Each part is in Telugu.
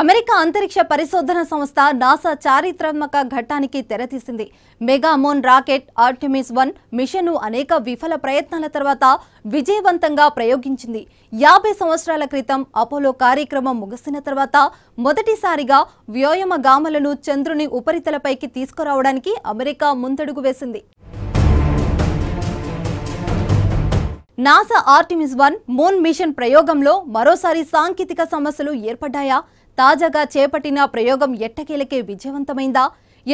అమెరికా అంతరిక్ష పరిశోధన సంస్థ నాసా చారిత్రాత్మక ఘట్టానికి తెరతీసింది మెగామోన్ రాకెట్ ఆర్టిమిస్ వన్ మిషన్ను అనేక విఫల ప్రయత్నాల తర్వాత విజయవంతంగా ప్రయోగించింది యాభై సంవత్సరాల క్రితం అపోలో కార్యక్రమం ముగిసిన తర్వాత మొదటిసారిగా వ్యోయమగామలను చంద్రుని ఉపరితలపైకి తీసుకురావడానికి అమెరికా ముందడుగు వేసింది NASA Artemis one moon mission ప్రయోగంలో మరోసారి సాంకేతిక సమస్యలు ఏర్పడ్డాయా తాజాగా చేపట్టిన ప్రయోగం ఎట్టకేలకే విజయవంతమైందా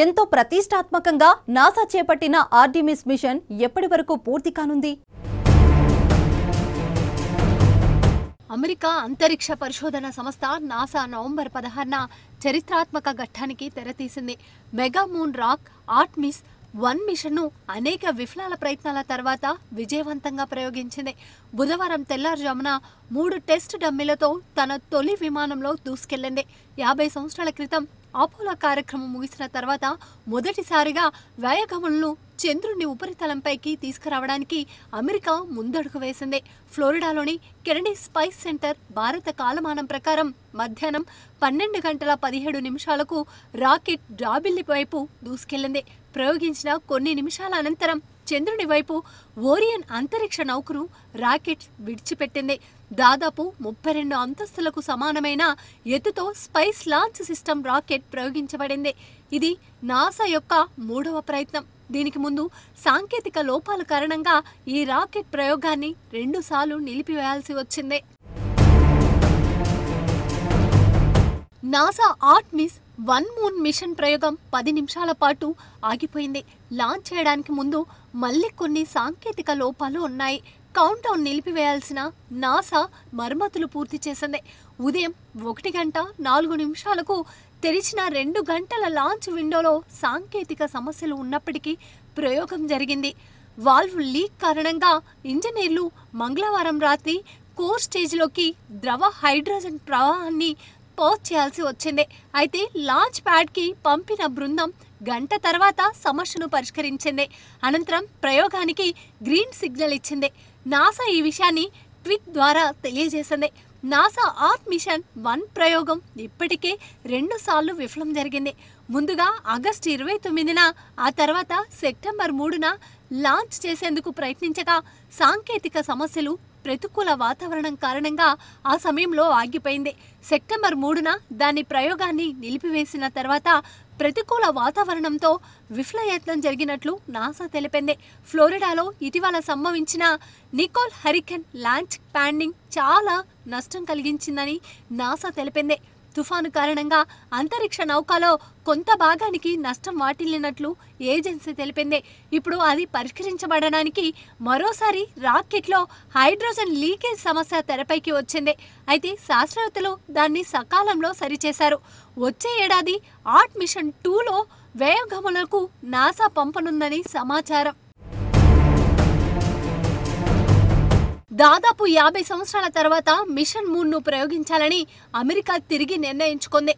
ఎంతో ప్రతిష్టాత్మకంగా నాసా చేపట్టిన ఆర్డిమిస్ మిషన్ ఎప్పటి వరకు పూర్తి కానుంది అమెరికా అంతరిక్ష పరిశోధన సంస్థ నాసా నవంబర్ పదహారున చరిత్రాత్మక ఘట్టానికి తెరతీసింది mega moon rocket Artemis one మిషన్ను అనేక విఫలాల ప్రయత్నాల తర్వాత విజయవంతంగా ప్రయోగించింది బుధవారం తెల్లారుజామున మూడు టెస్ట్ డమ్మీలతో తన తొలి విమానంలో దూసుకెళ్లింది యాభై సంవత్సరాల క్రితం అపోలో కార్యక్రమం ముగిసిన తర్వాత మొదటిసారిగా వ్యయగములను చంద్రుణ్ణి ఉపరితలంపైకి తీసుకురావడానికి అమెరికా ముందడుగు వేసింది ఫ్లోరిడాలోని కెనడీ స్పైస్ సెంటర్ భారత కాలమానం ప్రకారం మధ్యాహ్నం పన్నెండు గంటల పదిహేడు నిమిషాలకు రాకెట్ డ్రాబిల్లి వైపు దూసుకెళ్లింది ప్రయోగించిన కొన్ని నిమిషాల అనంతరం చంద్రుని వైపు ఓరియన్ అంతరిక్ష నౌకరు రాకెట్ విడిచిపెట్టింది దాదాపు ముప్పై రెండు అంతస్తులకు సమానమైన ఎత్తుతో స్పైస్ లాంచ్ సిస్టమ్ రాకెట్ ప్రయోగించబడింది ఇది నాసా యొక్క మూడవ ప్రయత్నం దీనికి ముందు సాంకేతిక లోపాల కారణంగా ఈ రాకెట్ ప్రయోగాన్ని రెండుసార్లు నిలిపివేయాల్సి వచ్చింది NASA Artemis one moon mission ప్రయోగం పది నిమిషాల పాటు ఆగిపోయింది లాంచ్ చేయడానికి ముందు మళ్ళీ కొన్ని సాంకేతిక లోపాలు ఉన్నాయి కౌంటౌన్ నిలిపివేయాల్సిన నాసా మరమ్మతులు పూర్తి చేసింది ఉదయం ఒకటి గంట నాలుగు నిమిషాలకు తెరిచిన రెండు గంటల లాంచ్ విండోలో సాంకేతిక సమస్యలు ఉన్నప్పటికీ ప్రయోగం జరిగింది వాల్వ్ లీక్ కారణంగా ఇంజనీర్లు మంగళవారం రాత్రి కోర్ స్టేజ్లోకి ద్రవ హైడ్రోజన్ ప్రవాహాన్ని పోస్ట్ చేయాల్సి వచ్చింది అయితే లాంచ్ ప్యాడ్కి పంపిన బృందం గంట తర్వాత సమస్యను పరిష్కరించింది అనంతరం ప్రయోగానికి గ్రీన్ సిగ్నల్ ఇచ్చింది నాసా ఈ విషయాన్ని ట్విట్ ద్వారా తెలియజేసింది నాసా ఆర్త్ మిషన్ వన్ ప్రయోగం ఇప్పటికే రెండుసార్లు విఫలం జరిగింది ముందుగా ఆగస్టు ఇరవై తొమ్మిదిన ఆ తర్వాత సెప్టెంబర్ మూడున లాంచ్ చేసేందుకు ప్రయత్నించగా సాంకేతిక సమస్యలు ప్రతికూల వాతావరణం కారణంగా ఆ సమయంలో ఆగిపోయింది సెప్టెంబర్ మూడున దాని ప్రయోగాన్ని నిలిపివేసిన తర్వాత ప్రతికూల వాతావరణంతో విఫలయత్నం జరిగినట్లు నాసా తెలిపింది ఫ్లోరిడాలో ఇటీవల సంభవించిన నికోల్ హరికెన్ లాంచ్ ప్యాండింగ్ చాలా నష్టం కలిగించిందని నాసా తెలిపింది తుఫాను కారణంగా అంతరిక్ష నౌకలో కొంత భాగానికి నష్టం వాటిల్లినట్లు ఏజెన్సీ తెలిపింది ఇప్పుడు అది పరిష్కరించబడడానికి మరోసారి రాకెట్లో హైడ్రోజన్ లీకేజ్ సమస్య తెరపైకి వచ్చింది అయితే శాస్త్రవేత్తలు దాన్ని సకాలంలో సరిచేశారు వచ్చే ఏడాది ఆర్ట్ మిషన్ టూలో వేయగములకు నాసా పంపనుందని సమాచారం దాదాపు యాభై సంవత్సరాల తర్వాత మిషన్ ను ప్రయోగించాలని అమెరికా తిరిగి నిర్ణయించుకుంది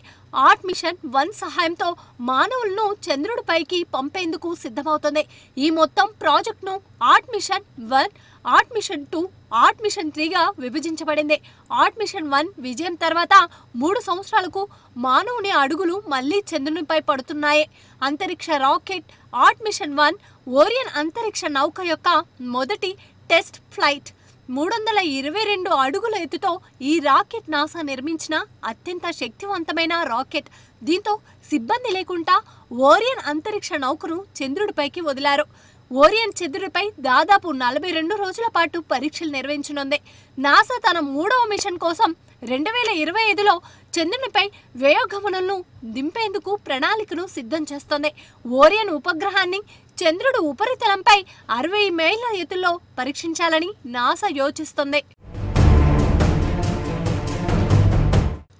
ఆర్ట్ మిషన్ వన్ సహాయంతో మానవులను చంద్రుడిపైకి పంపేందుకు సిద్ధమవుతుంది ఈ మొత్తం ప్రాజెక్ట్ను Artemis one Artemis two Artemis త్రీగా విభజించబడింది ఆర్ట్ మిషన్ వన్ విజయం తర్వాత మూడు సంవత్సరాలకు మానవుని అడుగులు మళ్లీ చంద్రునిపై పడుతున్నాయి అంతరిక్ష rocket Artemis one Orion అంతరిక్ష నౌక యొక్క మొదటి టెస్ట్ ఫ్లైట్ మూడు వందల ఇరవై రెండు అడుగుల ఎత్తుతో ఈ రాకెట్ నాసా నిర్మించిన అత్యంత శక్తివంతమైన రాకెట్ దీంతో సిబ్బంది లేకుండా ఓరియన్ అంతరిక్ష నౌకను చంద్రుడిపైకి వదిలారు ఓరియన్ చంద్రుడిపై దాదాపు నలభై రెండు రోజుల పాటు పరీక్షలు నిర్వహించనుంది నాసా తన మూడవ మిషన్ కోసం రెండు వేల ఇరవై ఐదులో చంద్రునిపై వేయోగమనంను దింపేందుకు ప్రణాళికను సిద్ధం చేస్తోంది ఓరియన్ ఉపగ్రహాన్ని చంద్రుడు ఉపరితలంపై అరవై మైళ్ళ ఎత్తుల్లో పరీక్షించాలని నాసా యోచిస్తుంది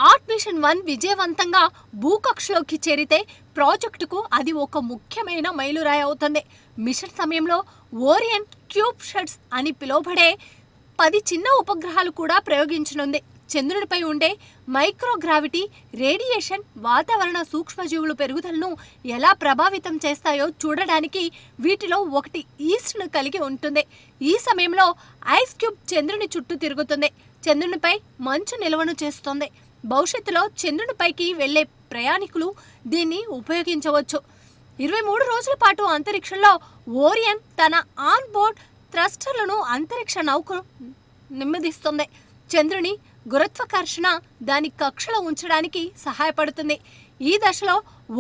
ఆర్ట్ మిషన్ వన్ విజయవంతంగా భూకక్షలోకి చేరితే ప్రాజెక్టుకు అది ఒక ముఖ్యమైన మైలురాయి అవుతుంది మిషన్ సమయంలో ఓరియన్ క్యూబ్ షర్ట్స్ అని పిలువబడే పది చిన్న ఉపగ్రహాలు కూడా ప్రయోగించనుంది చంద్రుడిపై ఉండే మైక్రోగ్రావిటీ రేడియేషన్ వాతావరణ సూక్ష్మజీవుల పెరుగుదలను ఎలా ప్రభావితం చేస్తాయో చూడడానికి వీటిలో ఒకటి ఈస్ట్ను కలిగి ఉంటుంది ఈ సమయంలో ఐస్ క్యూబ్ చంద్రుని చుట్టూ తిరుగుతుంది చంద్రునిపై మంచు నిల్వను చేస్తుంది భవిష్యత్తులో చంద్రునిపైకి వెళ్లే ప్రయాణికులు దీన్ని ఉపయోగించవచ్చు ఇరవై మూడు రోజుల పాటు అంతరిక్షంలో ఓరియన్ తన ఆన్ బోర్డ్ థ్రస్టర్లను అంతరిక్ష నౌకను నిమ్మదిస్తుంది చంద్రుని గురుత్వాకర్షణ దాని కక్షలో ఉంచడానికి సహాయపడుతుంది ఈ దశలో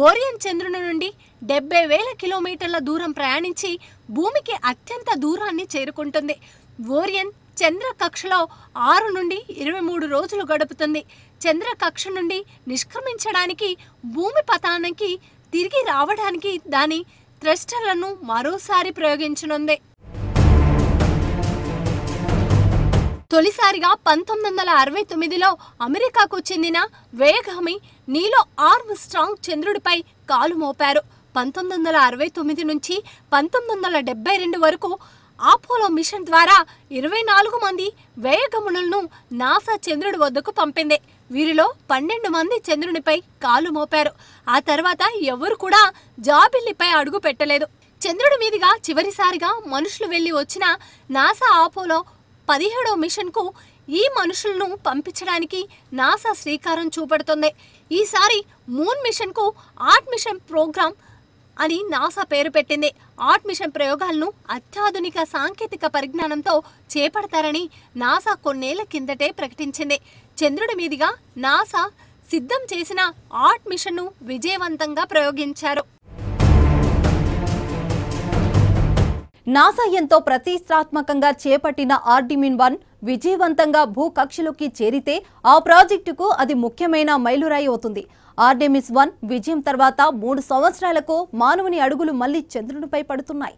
ఓరియన్ చంద్రుని నుండి డెబ్బై వేల కిలోమీటర్ల దూరం ప్రయాణించి భూమికి అత్యంత దూరాన్ని చేరుకుంటుంది ఓరియన్ చంద్ర కక్షలో ఆరు నుండి ఇరవై మూడు రోజులు గడుపుతుంది చంద్ర కక్ష నుండి నిష్క్రమించడానికి భూమి పతానానికి తిరిగి రావడానికి దాని థ్రస్టర్లను మరోసారి ప్రయోగించనుంది తొలిసారిగా పంతొమ్మిది వందల అరవై తొమ్మిదిలో అమెరికాకు చెందిన వేగమి నీలో ఆర్మ్ స్ట్రాంగ్ చంద్రుడిపై కాలు మోపారు పంతొమ్మిది వందల అరవై తొమ్మిది నుంచి పంతొమ్మిది వందల డెబ్బై రెండు వరకు ఆపోలో మిషన్ ద్వారా ఇరవై నాలుగు మంది వేయగమునులను నాసా చంద్రుడి వద్దకు పంపింది వీరిలో పన్నెండు మంది చంద్రునిపై కాలు మోపారు ఆ తర్వాత ఎవరు కూడా జాబిల్లిపై అడుగు పెట్టలేదు చంద్రుడి మీదుగా చివరిసారిగా మనుషులు వెళ్ళి వచ్చిన నాసా ఆపోలో పదిహేడో మిషన్కు ఈ మనుషులను పంపించడానికి నాసా శ్రీకారం చూపెడుతుంది ఈసారి మూన్ మిషన్కు ఆర్ట్ మిషన్ ప్రోగ్రామ్ అని నాసా పేరు పెట్టింది ఆర్ట్ మిషన్ ప్రయోగాలను అత్యాధునిక సాంకేతిక పరిజ్ఞానంతో చేపడతారని నాసా కొన్నేళ్ల కిందటే ప్రకటించింది చంద్రుడి మీదుగా నాసా సిద్ధం చేసిన ఆర్ట్ మిషన్ను విజయవంతంగా ప్రయోగించారు నాసా ఎంతో ప్రతిష్టాత్మకంగా చేపట్టిన ఆర్డిమిన్ వన్ విజయవంతంగా భూకక్షలోకి చేరితే ఆ ప్రాజెక్టుకు అది ముఖ్యమైన మైలురాయి అవుతుంది ఆర్డెమిస్ వన్ విజయం తర్వాత మూడు సంవత్సరాలకు మానవుని అడుగులు మళ్లీ చంద్రునిపై పడుతున్నాయి